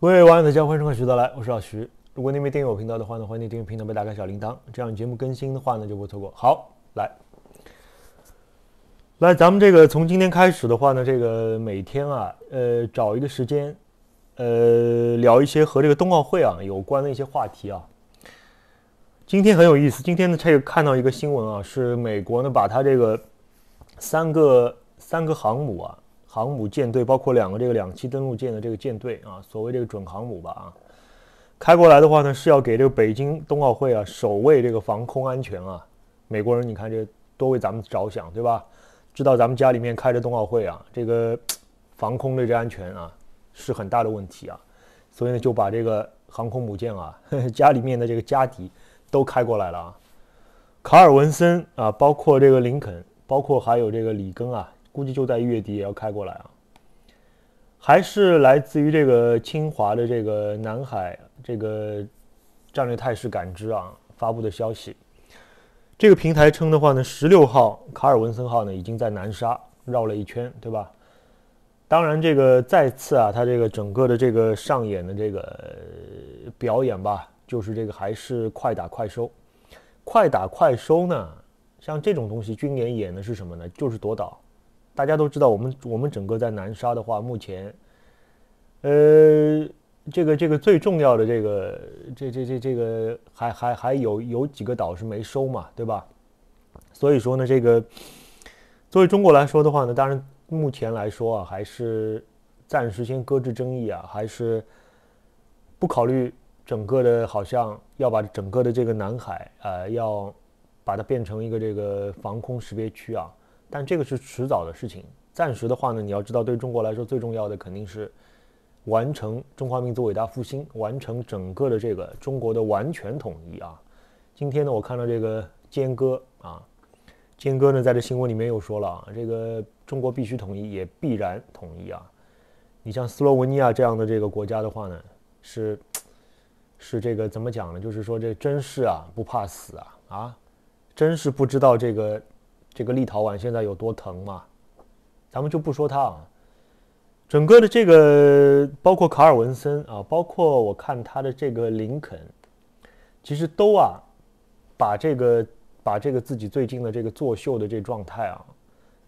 各位网友大家好，收看徐德来，我是老徐。如果没订阅我频道的话呢，欢迎订阅频道并打开小铃铛，这样节目更新的话呢，就不会错过。好，来，来，咱们这个从今天开始的话呢，这个每天啊，呃，找一个时间，呃，聊一些和这个冬奥会啊有关的一些话题啊。今天很有意思，今天呢，这个看到一个新闻啊，是美国呢把它这个三个三个航母啊。航母舰队包括两个这个两栖登陆舰的这个舰队啊，所谓这个准航母吧啊，开过来的话呢，是要给这个北京冬奥会啊守卫这个防空安全啊。美国人，你看这多为咱们着想对吧？知道咱们家里面开着冬奥会啊，这个防空的这安全啊是很大的问题啊，所以呢就把这个航空母舰啊，家里面的这个家底都开过来了啊。卡尔文森啊，包括这个林肯，包括还有这个里根啊。估计就在月底也要开过来啊，还是来自于这个清华的这个南海这个战略态势感知啊发布的消息。这个平台称的话呢，十六号卡尔文森号呢已经在南沙绕了一圈，对吧？当然，这个再次啊，它这个整个的这个上演的这个表演吧，就是这个还是快打快收，快打快收呢？像这种东西，军演演的是什么呢？就是夺岛。大家都知道，我们我们整个在南沙的话，目前，呃，这个这个最重要的这个这这这这个还还还有有几个岛是没收嘛，对吧？所以说呢，这个作为中国来说的话呢，当然目前来说啊，还是暂时先搁置争议啊，还是不考虑整个的，好像要把整个的这个南海啊，要把它变成一个这个防空识别区啊。但这个是迟早的事情，暂时的话呢，你要知道，对中国来说最重要的肯定是完成中华民族伟大复兴，完成整个的这个中国的完全统一啊。今天呢，我看到这个坚哥啊，坚哥呢在这新闻里面又说了啊，这个中国必须统一，也必然统一啊。你像斯洛文尼亚这样的这个国家的话呢，是是这个怎么讲呢？就是说这真是啊不怕死啊啊，真是不知道这个。这个立陶宛现在有多疼嘛？咱们就不说他啊，整个的这个包括卡尔文森啊，包括我看他的这个林肯，其实都啊，把这个把这个自己最近的这个作秀的这状态啊，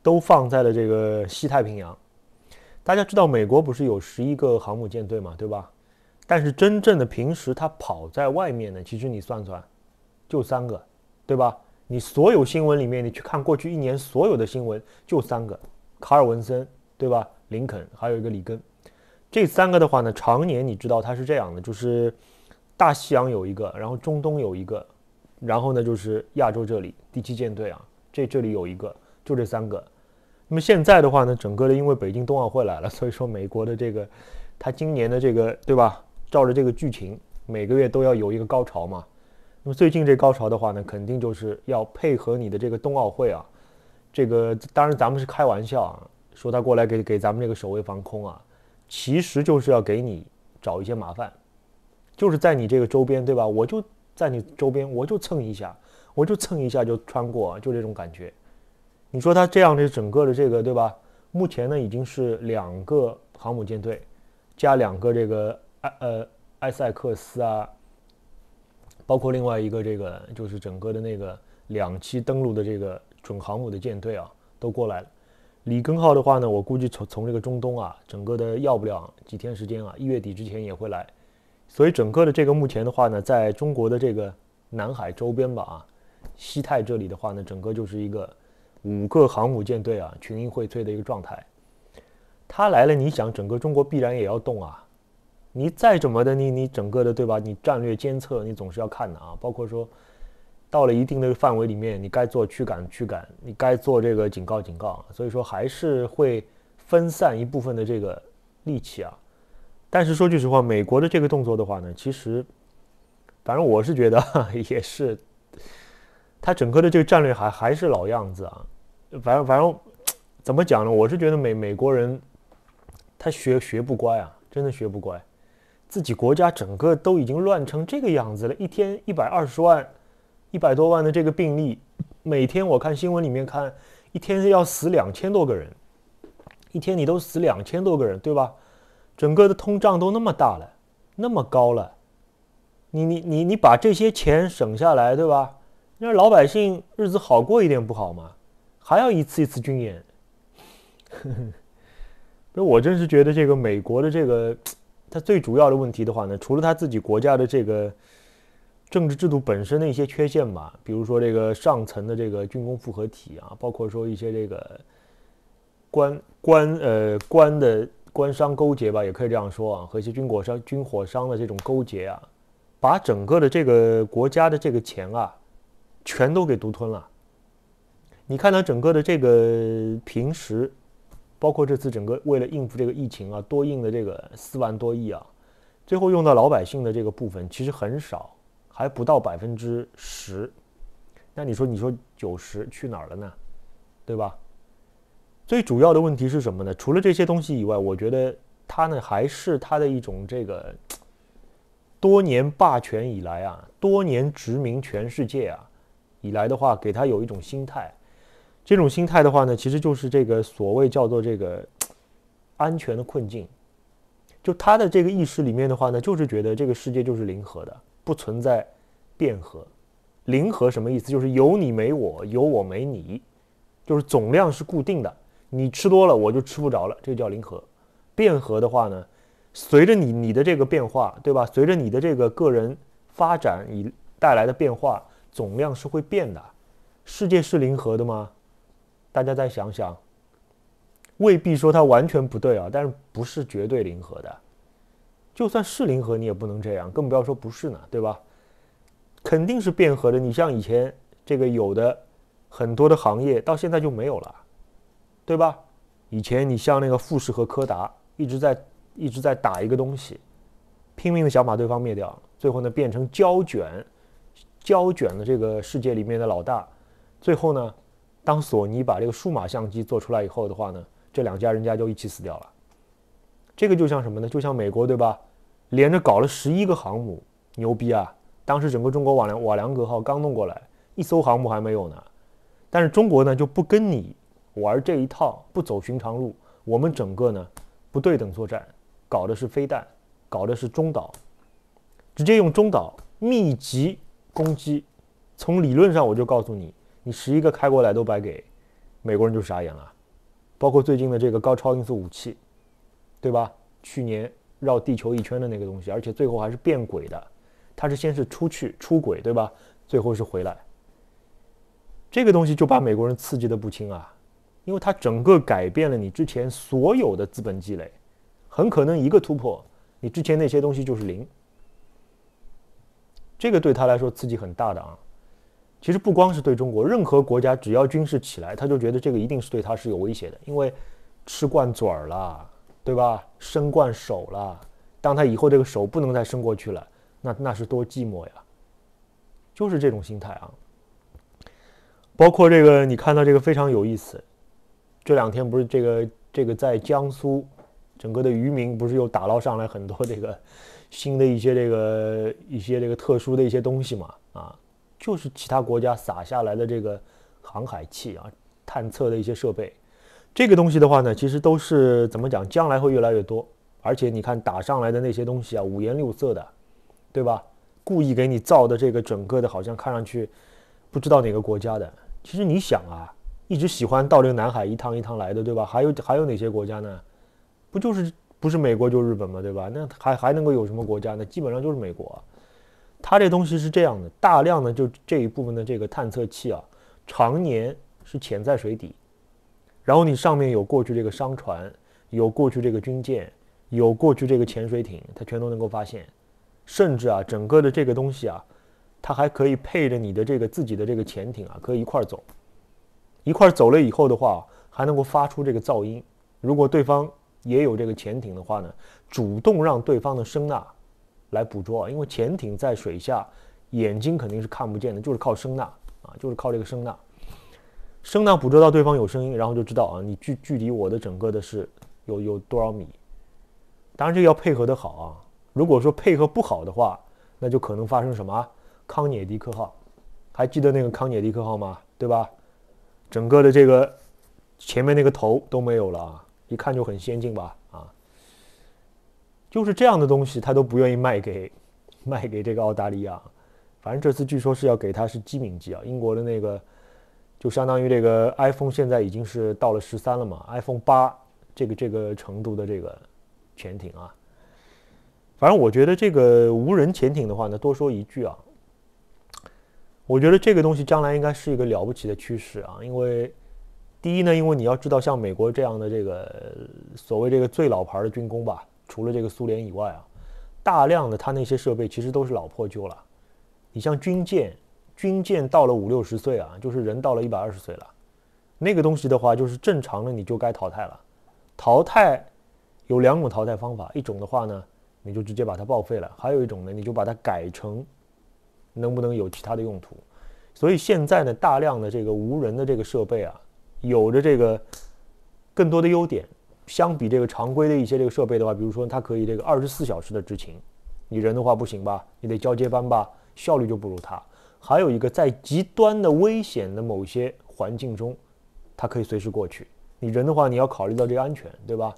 都放在了这个西太平洋。大家知道美国不是有十一个航母舰队嘛，对吧？但是真正的平时他跑在外面呢，其实你算算，就三个，对吧？你所有新闻里面，你去看过去一年所有的新闻，就三个，卡尔文森，对吧？林肯，还有一个里根，这三个的话呢，常年你知道它是这样的，就是大西洋有一个，然后中东有一个，然后呢就是亚洲这里第七舰队啊，这这里有一个，就这三个。那么现在的话呢，整个的因为北京冬奥会来了，所以说美国的这个，他今年的这个对吧？照着这个剧情，每个月都要有一个高潮嘛。那么最近这高潮的话呢，肯定就是要配合你的这个冬奥会啊，这个当然咱们是开玩笑啊，说他过来给给咱们这个守卫防空啊，其实就是要给你找一些麻烦，就是在你这个周边对吧？我就在你周边，我就蹭一下，我就蹭一下就穿过，就这种感觉。你说他这样的整个的这个对吧？目前呢已经是两个航母舰队，加两个这个埃呃埃塞克斯啊。包括另外一个这个，就是整个的那个两栖登陆的这个准航母的舰队啊，都过来了。里根号的话呢，我估计从从这个中东啊，整个的要不了几天时间啊，一月底之前也会来。所以整个的这个目前的话呢，在中国的这个南海周边吧啊，西太这里的话呢，整个就是一个五个航母舰队啊群英荟萃的一个状态。他来了，你想，整个中国必然也要动啊。你再怎么的，你你整个的对吧？你战略监测你总是要看的啊，包括说到了一定的范围里面，你该做驱赶驱赶，你该做这个警告警告，所以说还是会分散一部分的这个力气啊。但是说句实话，美国的这个动作的话呢，其实反正我是觉得 也是，他整个的这个战略还还是老样子啊。反正反正怎么讲呢？我是觉得美美国人他学学不乖啊，真的学不乖。自己国家整个都已经乱成这个样子了，一天一百二十万，一百多万的这个病例，每天我看新闻里面看，一天要死两千多个人，一天你都死两千多个人，对吧？整个的通胀都那么大了，那么高了，你你你你把这些钱省下来，对吧？让老百姓日子好过一点不好吗？还要一次一次军演，那 我真是觉得这个美国的这个。他最主要的问题的话呢，除了他自己国家的这个政治制度本身的一些缺陷吧，比如说这个上层的这个军工复合体啊，包括说一些这个官官呃官的官商勾结吧，也可以这样说啊，和一些军国商军火商的这种勾结啊，把整个的这个国家的这个钱啊，全都给独吞了。你看他整个的这个平时。包括这次整个为了应付这个疫情啊，多印的这个四万多亿啊，最后用到老百姓的这个部分其实很少，还不到百分之十。那你说，你说九十去哪儿了呢？对吧？最主要的问题是什么呢？除了这些东西以外，我觉得他呢还是他的一种这个多年霸权以来啊，多年殖民全世界啊以来的话，给他有一种心态。这种心态的话呢，其实就是这个所谓叫做这个安全的困境。就他的这个意识里面的话呢，就是觉得这个世界就是零和的，不存在变和。零和什么意思？就是有你没我，有我没你，就是总量是固定的。你吃多了，我就吃不着了。这个叫零和。变和的话呢，随着你你的这个变化，对吧？随着你的这个个人发展你带来的变化，总量是会变的。世界是零和的吗？大家再想想，未必说它完全不对啊，但是不是绝对零和的，就算是零和，你也不能这样，更不要说不是呢，对吧？肯定是变和的。你像以前这个有的很多的行业，到现在就没有了，对吧？以前你像那个富士和柯达，一直在一直在打一个东西，拼命的想把对方灭掉，最后呢变成胶卷，胶卷的这个世界里面的老大，最后呢？当索尼把这个数码相机做出来以后的话呢，这两家人家就一起死掉了。这个就像什么呢？就像美国对吧？连着搞了十一个航母，牛逼啊！当时整个中国瓦良瓦良格号刚弄过来，一艘航母还没有呢。但是中国呢就不跟你玩这一套，不走寻常路。我们整个呢不对等作战，搞的是飞弹，搞的是中导，直接用中导密集攻击。从理论上我就告诉你。你十一个开过来都白给，美国人就傻眼了，包括最近的这个高超音速武器，对吧？去年绕地球一圈的那个东西，而且最后还是变轨的，它是先是出去出轨，对吧？最后是回来，这个东西就把美国人刺激的不轻啊，因为它整个改变了你之前所有的资本积累，很可能一个突破，你之前那些东西就是零，这个对他来说刺激很大的啊。其实不光是对中国，任何国家只要军事起来，他就觉得这个一定是对他是有威胁的，因为吃惯嘴儿了，对吧？伸惯手了，当他以后这个手不能再伸过去了，那那是多寂寞呀！就是这种心态啊。包括这个，你看到这个非常有意思，这两天不是这个这个在江苏，整个的渔民不是又打捞上来很多这个新的一些这个一些这个特殊的一些东西嘛？啊。就是其他国家撒下来的这个航海器啊，探测的一些设备，这个东西的话呢，其实都是怎么讲，将来会越来越多。而且你看打上来的那些东西啊，五颜六色的，对吧？故意给你造的这个整个的，好像看上去不知道哪个国家的。其实你想啊，一直喜欢到这个南海一趟一趟来的，对吧？还有还有哪些国家呢？不就是不是美国就日本嘛，对吧？那还还能够有什么国家呢？基本上就是美国。它这东西是这样的，大量的就这一部分的这个探测器啊，常年是潜在水底，然后你上面有过去这个商船，有过去这个军舰，有过去这个潜水艇，它全都能够发现，甚至啊，整个的这个东西啊，它还可以配着你的这个自己的这个潜艇啊，可以一块走，一块走了以后的话，还能够发出这个噪音，如果对方也有这个潜艇的话呢，主动让对方的声呐。来捕捉，因为潜艇在水下，眼睛肯定是看不见的，就是靠声呐啊，就是靠这个声呐。声呐捕捉到对方有声音，然后就知道啊，你距距离我的整个的是有有多少米。当然这个要配合的好啊，如果说配合不好的话，那就可能发生什么？康涅狄克号，还记得那个康涅狄克号吗？对吧？整个的这个前面那个头都没有了啊，一看就很先进吧。就是这样的东西，他都不愿意卖给卖给这个澳大利亚。反正这次据说是要给他是机敏机啊，英国的那个，就相当于这个 iPhone 现在已经是到了十三了嘛，iPhone 八这个这个程度的这个潜艇啊。反正我觉得这个无人潜艇的话呢，多说一句啊，我觉得这个东西将来应该是一个了不起的趋势啊，因为第一呢，因为你要知道，像美国这样的这个所谓这个最老牌的军工吧。除了这个苏联以外啊，大量的他那些设备其实都是老破旧了。你像军舰，军舰到了五六十岁啊，就是人到了一百二十岁了。那个东西的话，就是正常的，你就该淘汰了。淘汰有两种淘汰方法，一种的话呢，你就直接把它报废了；还有一种呢，你就把它改成能不能有其他的用途。所以现在呢，大量的这个无人的这个设备啊，有着这个更多的优点。相比这个常规的一些这个设备的话，比如说它可以这个二十四小时的执勤，你人的话不行吧，你得交接班吧，效率就不如它。还有一个在极端的危险的某些环境中，它可以随时过去。你人的话，你要考虑到这个安全，对吧？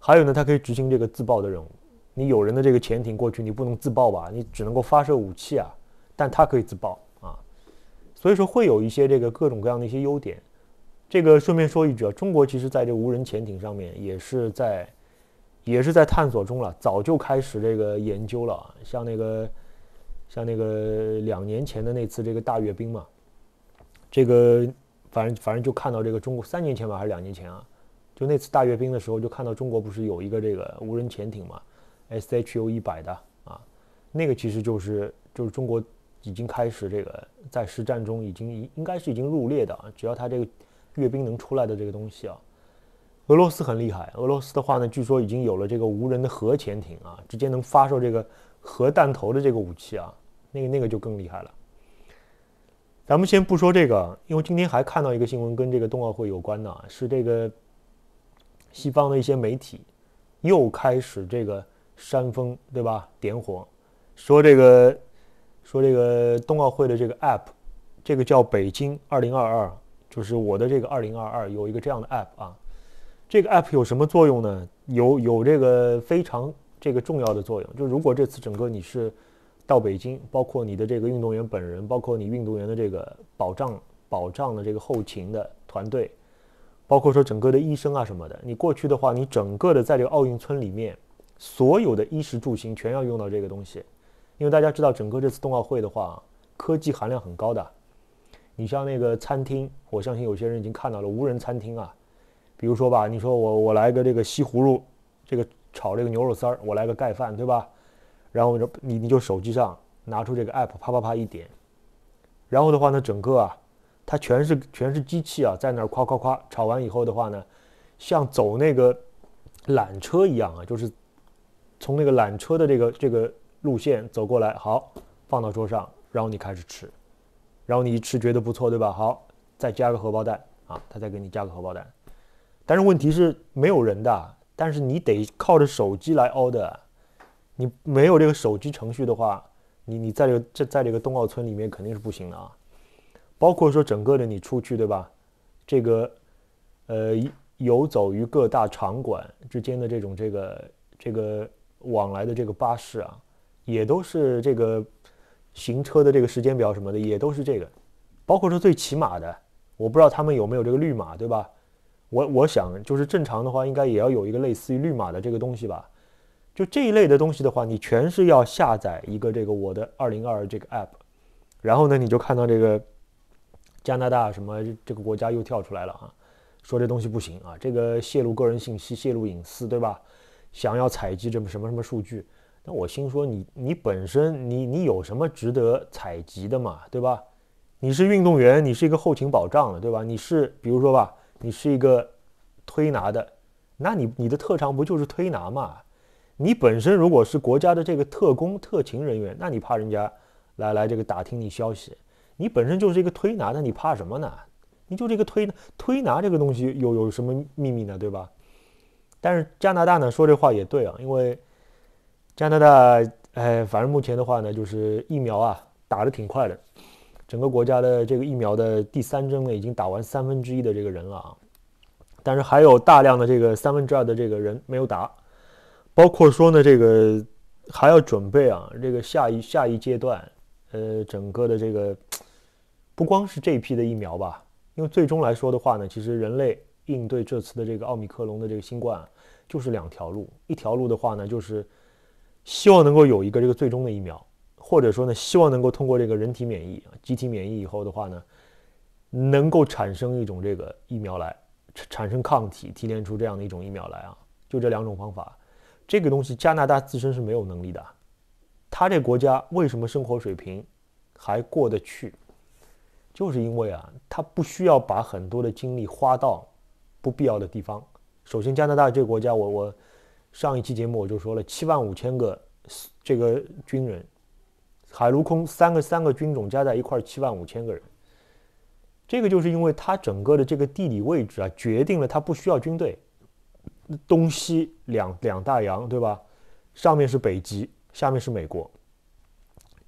还有呢，它可以执行这个自爆的任务。你有人的这个潜艇过去，你不能自爆吧？你只能够发射武器啊，但它可以自爆啊。所以说会有一些这个各种各样的一些优点。这个顺便说一句啊，中国其实在这无人潜艇上面也是在，也是在探索中了，早就开始这个研究了。像那个，像那个两年前的那次这个大阅兵嘛，这个反正反正就看到这个中国三年前吧还是两年前啊，就那次大阅兵的时候就看到中国不是有一个这个无人潜艇嘛，S H U 一百的啊，那个其实就是就是中国已经开始这个在实战中已经应该是已经入列的，只要它这个。阅兵能出来的这个东西啊，俄罗斯很厉害。俄罗斯的话呢，据说已经有了这个无人的核潜艇啊，直接能发射这个核弹头的这个武器啊，那个那个就更厉害了。咱们先不说这个，因为今天还看到一个新闻跟这个冬奥会有关的，是这个西方的一些媒体又开始这个煽风对吧，点火，说这个说这个冬奥会的这个 APP，这个叫北京二零二二。就是我的这个二零二二有一个这样的 App 啊，这个 App 有什么作用呢？有有这个非常这个重要的作用。就如果这次整个你是到北京，包括你的这个运动员本人，包括你运动员的这个保障保障的这个后勤的团队，包括说整个的医生啊什么的，你过去的话，你整个的在这个奥运村里面，所有的衣食住行全要用到这个东西，因为大家知道整个这次冬奥会的话，科技含量很高的。你像那个餐厅，我相信有些人已经看到了无人餐厅啊。比如说吧，你说我我来个这个西葫芦，这个炒这个牛肉丝儿，我来个盖饭，对吧？然后就你你就手机上拿出这个 app，啪啪啪一点，然后的话呢，整个啊，它全是全是机器啊，在那儿夸夸夸炒完以后的话呢，像走那个缆车一样啊，就是从那个缆车的这个这个路线走过来，好放到桌上，然后你开始吃。然后你一吃觉得不错，对吧？好，再加个荷包蛋啊，他再给你加个荷包蛋。但是问题是没有人的，但是你得靠着手机来 order。你没有这个手机程序的话，你你在这个这在这个冬奥村里面肯定是不行的啊。包括说整个的你出去，对吧？这个呃，游走于各大场馆之间的这种这个这个往来的这个巴士啊，也都是这个。行车的这个时间表什么的也都是这个，包括说最起码的，我不知道他们有没有这个绿码，对吧？我我想就是正常的话，应该也要有一个类似于绿码的这个东西吧。就这一类的东西的话，你全是要下载一个这个我的二零二二这个 app，然后呢，你就看到这个加拿大什么这个国家又跳出来了啊，说这东西不行啊，这个泄露个人信息、泄露隐私，对吧？想要采集这么什么什么数据。那我心说你你本身你你有什么值得采集的嘛？对吧？你是运动员，你是一个后勤保障的，对吧？你是比如说吧，你是一个推拿的，那你你的特长不就是推拿嘛？你本身如果是国家的这个特工特勤人员，那你怕人家来来这个打听你消息？你本身就是一个推拿的，你怕什么呢？你就这个推推拿这个东西有有什么秘密呢？对吧？但是加拿大呢说这话也对啊，因为。加拿大，哎，反正目前的话呢，就是疫苗啊打得挺快的，整个国家的这个疫苗的第三针呢已经打完三分之一的这个人了啊，但是还有大量的这个三分之二的这个人没有打，包括说呢，这个还要准备啊，这个下一下一阶段，呃，整个的这个不光是这一批的疫苗吧，因为最终来说的话呢，其实人类应对这次的这个奥密克戎的这个新冠就是两条路，一条路的话呢就是。希望能够有一个这个最终的疫苗，或者说呢，希望能够通过这个人体免疫啊，集体免疫以后的话呢，能够产生一种这个疫苗来，产生抗体，提炼出这样的一种疫苗来啊。就这两种方法，这个东西加拿大自身是没有能力的。他这国家为什么生活水平还过得去，就是因为啊，他不需要把很多的精力花到不必要的地方。首先，加拿大这个国家，我我。上一期节目我就说了，七万五千个这个军人，海陆空三个三个军种加在一块儿七万五千个人。这个就是因为它整个的这个地理位置啊，决定了它不需要军队。东西两两大洋对吧？上面是北极，下面是美国。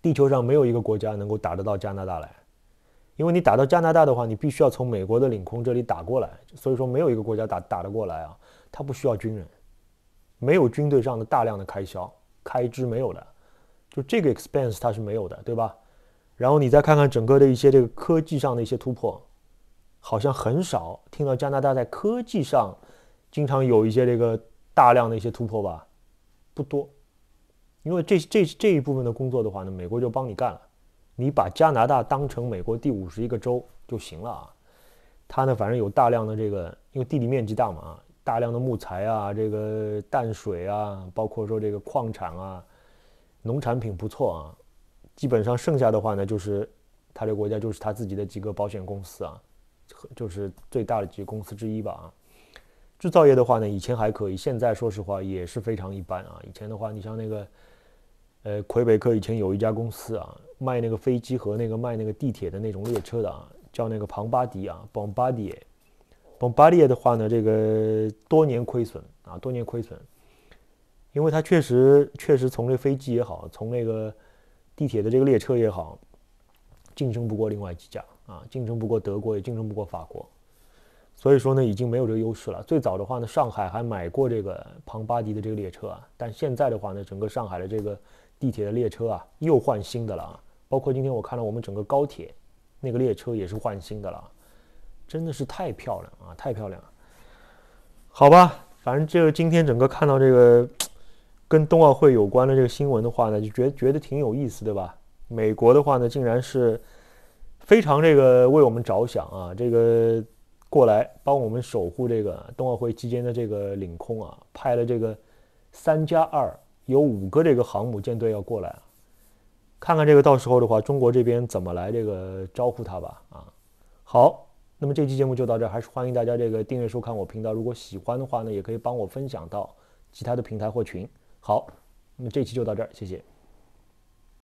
地球上没有一个国家能够打得到加拿大来，因为你打到加拿大的话，你必须要从美国的领空这里打过来，所以说没有一个国家打打得过来啊，它不需要军人。没有军队上的大量的开销开支没有的，就这个 expense 它是没有的，对吧？然后你再看看整个的一些这个科技上的一些突破，好像很少听到加拿大在科技上经常有一些这个大量的一些突破吧？不多，因为这这这一部分的工作的话呢，美国就帮你干了，你把加拿大当成美国第五十一个州就行了啊。它呢，反正有大量的这个，因为地理面积大嘛。大量的木材啊，这个淡水啊，包括说这个矿产啊，农产品不错啊。基本上剩下的话呢，就是他这国家就是他自己的几个保险公司啊，就是最大的几个公司之一吧啊。制造业的话呢，以前还可以，现在说实话也是非常一般啊。以前的话，你像那个呃魁北克以前有一家公司啊，卖那个飞机和那个卖那个地铁的那种列车的啊，叫那个庞巴迪啊，i 巴迪。i 巴 r 的话呢，这个多年亏损啊，多年亏损，因为它确实确实从这飞机也好，从那个地铁的这个列车也好，竞争不过另外几家啊，竞争不过德国也竞争不过法国，所以说呢，已经没有这个优势了。最早的话呢，上海还买过这个庞巴迪的这个列车，啊，但现在的话呢，整个上海的这个地铁的列车啊，又换新的了啊，包括今天我看了我们整个高铁那个列车也是换新的了。真的是太漂亮啊，太漂亮！好吧，反正就今天整个看到这个 跟冬奥会有关的这个新闻的话呢，就觉觉得挺有意思，对吧？美国的话呢，竟然是非常这个为我们着想啊，这个过来帮我们守护这个冬奥会期间的这个领空啊，派了这个三加二，有五个这个航母舰队要过来啊，看看这个到时候的话，中国这边怎么来这个招呼他吧啊，好。那么这期节目就到这儿，还是欢迎大家这个订阅收看我频道。如果喜欢的话呢，也可以帮我分享到其他的平台或群。好，那么这期就到这儿，谢谢。